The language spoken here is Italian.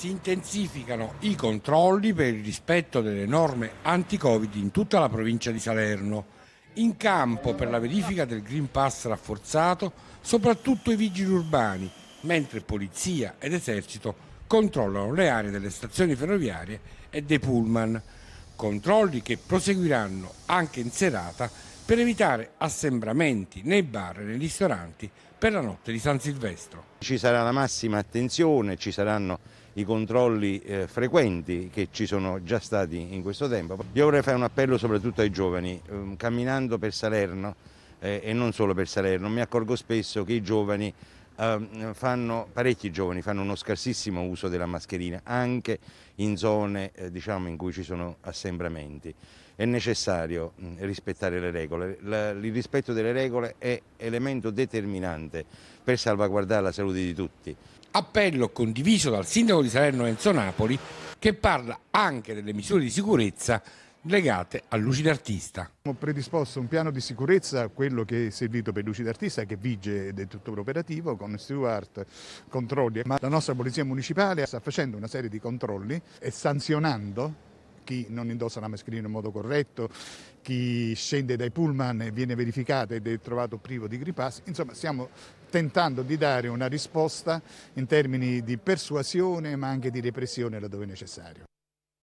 si intensificano i controlli per il rispetto delle norme anti-Covid in tutta la provincia di Salerno. In campo per la verifica del Green Pass rafforzato soprattutto i vigili urbani, mentre polizia ed esercito controllano le aree delle stazioni ferroviarie e dei pullman. Controlli che proseguiranno anche in serata per evitare assembramenti nei bar e nei ristoranti per la notte di San Silvestro. Ci sarà la massima attenzione, ci saranno i controlli eh, frequenti che ci sono già stati in questo tempo. Io vorrei fare un appello soprattutto ai giovani, eh, camminando per Salerno eh, e non solo per Salerno, mi accorgo spesso che i giovani Ehm, fanno, parecchi giovani fanno uno scarsissimo uso della mascherina anche in zone eh, diciamo, in cui ci sono assembramenti. È necessario mm, rispettare le regole, il rispetto delle regole è elemento determinante per salvaguardare la salute di tutti. Appello condiviso dal sindaco di Salerno Enzo Napoli che parla anche delle misure di sicurezza legate a Lucid Artista. Ho predisposto un piano di sicurezza, quello che è servito per Lucid Artista, che vige ed è tuttora operativo, con steward, controlli, ma la nostra Polizia Municipale sta facendo una serie di controlli e sanzionando chi non indossa la mascherina in modo corretto, chi scende dai pullman e viene verificato ed è trovato privo di gripass, insomma stiamo tentando di dare una risposta in termini di persuasione ma anche di repressione laddove necessario.